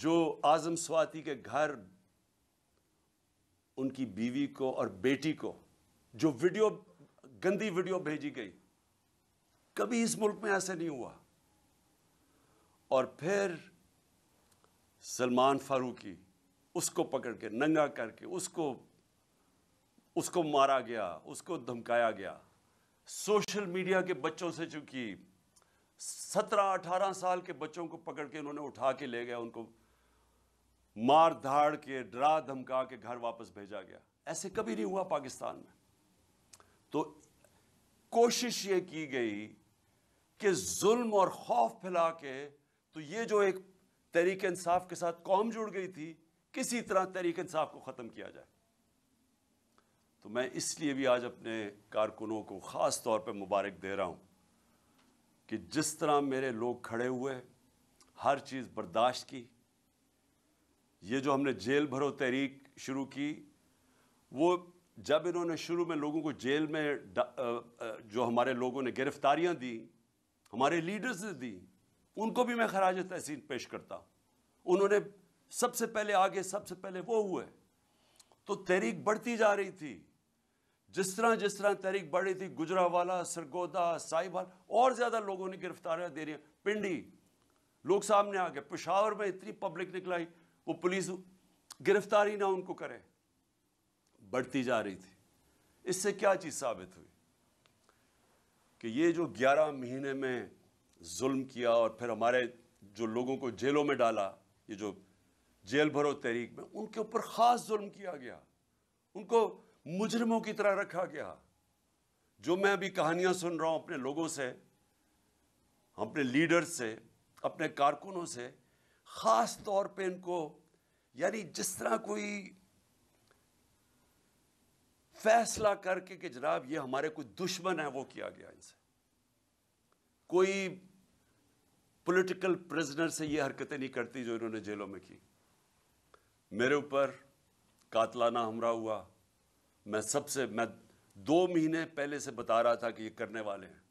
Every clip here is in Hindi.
जो आज़म स्वाति के घर उनकी बीवी को और बेटी को जो वीडियो गंदी वीडियो भेजी गई कभी इस मुल्क में ऐसा नहीं हुआ और फिर सलमान फारूकी उसको पकड़ के नंगा करके उसको उसको मारा गया उसको धमकाया गया सोशल मीडिया के बच्चों से चूंकि सत्रह अठारह साल के बच्चों को पकड़ के उन्होंने उठा के ले गया उनको मार धाड़ के डरा धमका के घर वापस भेजा गया ऐसे कभी नहीं हुआ पाकिस्तान में तो कोशिश ये की गई कि जुल्म और खौफ फैला के तो ये जो एक तहरीक इंसाफ के साथ कौम जुड़ गई थी किसी तरह तहरीक इंसाफ को ख़त्म किया जाए तो मैं इसलिए भी आज अपने कारकुनों को ख़ास तौर पर मुबारक दे रहा हूँ कि जिस तरह मेरे लोग खड़े हुए हर चीज़ बर्दाश्त की ये जो हमने जेल भरो तहरीक शुरू की वो जब इन्होंने शुरू में लोगों को जेल में जो हमारे लोगों ने गिरफ्तारियां दी हमारे लीडर्स ने दी उनको भी मैं खराज तहसीन पेश करता उन्होंने सबसे पहले आगे सबसे पहले वो हुए तो तहरीक बढ़ती जा रही थी जिस तरह जिस तरह तहरीक बढ़ रही थी गुजरावाला सरगोदा साहिवाल और ज़्यादा लोगों ने गिरफ्तारियां दे रही पिंडी लोग सामने आ गए पेशावर में इतनी पब्लिक निकलाई वो पुलिस गिरफ्तारी ना उनको करे बढ़ती जा रही थी इससे क्या चीज़ साबित हुई कि ये जो 11 महीने में जुल्म किया और फिर हमारे जो लोगों को जेलों में डाला ये जो जेल भरो तहरीक में उनके ऊपर ख़ास जुल्म किया गया उनको मुजरमों की तरह रखा गया जो मैं अभी कहानियां सुन रहा हूं अपने लोगों से अपने लीडर्स से अपने कारकुनों से ख़ास तौर पे इनको यानी जिस तरह कोई फैसला करके कि जनाब ये हमारे कोई दुश्मन है वो किया गया इनसे कोई पॉलिटिकल प्रिजनर से ये हरकतें नहीं करती जो इन्होंने जेलों में की मेरे ऊपर कातलाना हमरा हुआ मैं सबसे मैं दो महीने पहले से बता रहा था कि ये करने वाले हैं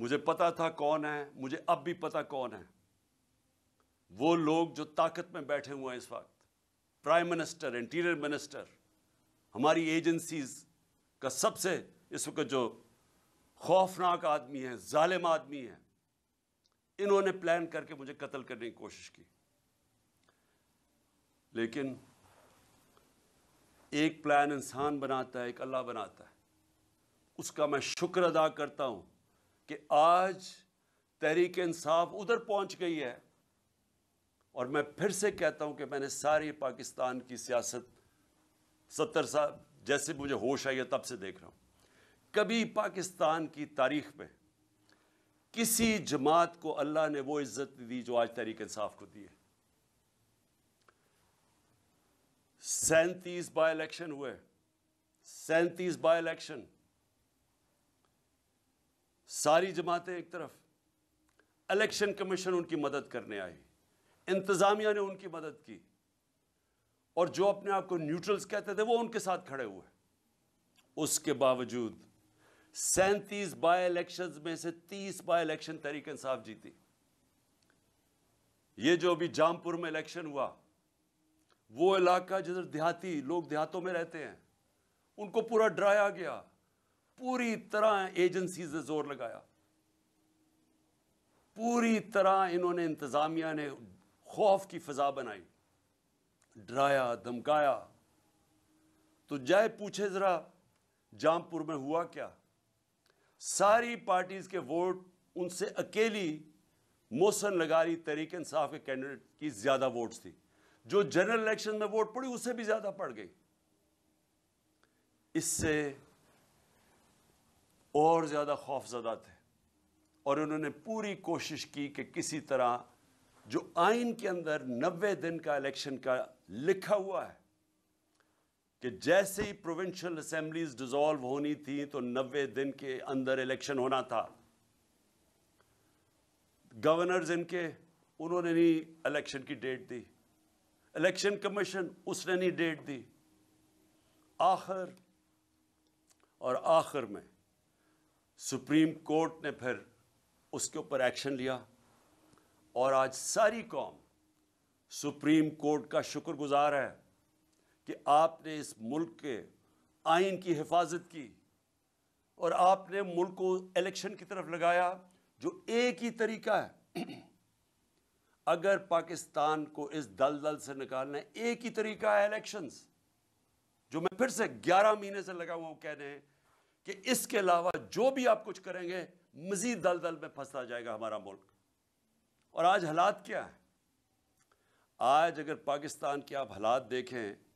मुझे पता था कौन है मुझे अब भी पता कौन है वो लोग जो ताकत में बैठे हुए हैं इस वक्त प्राइम मिनिस्टर इंटीरियर मिनिस्टर हमारी एजेंसीज का सबसे इस वक्त जो खौफनाक आदमी है ालिम आदमी है इन्होंने प्लान करके मुझे कत्ल करने की कोशिश की लेकिन एक प्लान इंसान बनाता है एक अल्लाह बनाता है उसका मैं शुक्र अदा करता हूँ कि आज तहरीक इंसाफ उधर पहुंच गई है और मैं फिर से कहता हूँ कि मैंने सारी पाकिस्तान की सियासत सत्तर साल जैसे मुझे होश आई है तब से देख रहा हूँ कभी पाकिस्तान की तारीख में किसी जमात को अल्लाह ने वो इज्जत दी जो आज तहरीक इंसाफ को दी है सैंतीस बाय इलेक्शन हुए सैंतीस बाय इलेक्शन सारी जमातें एक तरफ इलेक्शन कमीशन उनकी मदद करने आई इंतज़ामिया ने उनकी मदद की और जो अपने आप को न्यूट्रल्स कहते थे वो उनके साथ खड़े हुए उसके बावजूद सैंतीस बाय इलेक्शन में से तीस बाय इलेक्शन तहरीक इंसाफ जीती ये जो अभी जामपुर में इलेक्शन हुआ वो इलाका जिधर देहाती लोग देहातों में रहते हैं उनको पूरा डराया गया पूरी तरह एजेंसी से जोर लगाया पूरी तरह इन्होंने इंतजामिया ने खौफ की फजा बनाई डराया धमकाया तो जाए पूछे ज़रा जामपुर में हुआ क्या सारी पार्टीज़ के वोट उनसे अकेली लगा रही तरीके इंसाफ के कैंडिडेट की ज़्यादा वोट्स थी जो जनरल इलेक्शन में वोट पड़ी उससे भी ज़्यादा पड़ गई इससे और ज़्यादा खौफजदा थे और उन्होंने पूरी कोशिश की कि किसी तरह जो आइन के अंदर नब्बे दिन का इलेक्शन का लिखा हुआ है कि जैसे ही प्रोविंशियल असेंबलीज डिजॉल्व होनी थी तो नब्बे दिन के अंदर इलेक्शन होना था गवर्नर्स इनके उन्होंने नहीं इलेक्शन की डेट दी इलेक्शन कमीशन उसने नहीं डेट दी आखिर और आखिर में सुप्रीम कोर्ट ने फिर उसके ऊपर एक्शन लिया और आज सारी कौम सुप्रीम कोर्ट का शुक्रगुजार है कि आपने इस मुल्क के आइन की हिफाजत की और आपने मुल्क को इलेक्शन की तरफ लगाया जो एक ही तरीका है अगर पाकिस्तान को इस दल दल से निकालना एक ही तरीका है इलेक्शंस जो मैं फिर से 11 महीने से लगा हुआ हूं कहने कि इसके अलावा जो भी आप कुछ करेंगे मजीद दल दल में फंसता जाएगा हमारा मुल्क और आज हालात क्या है आज अगर पाकिस्तान के आप हालात देखें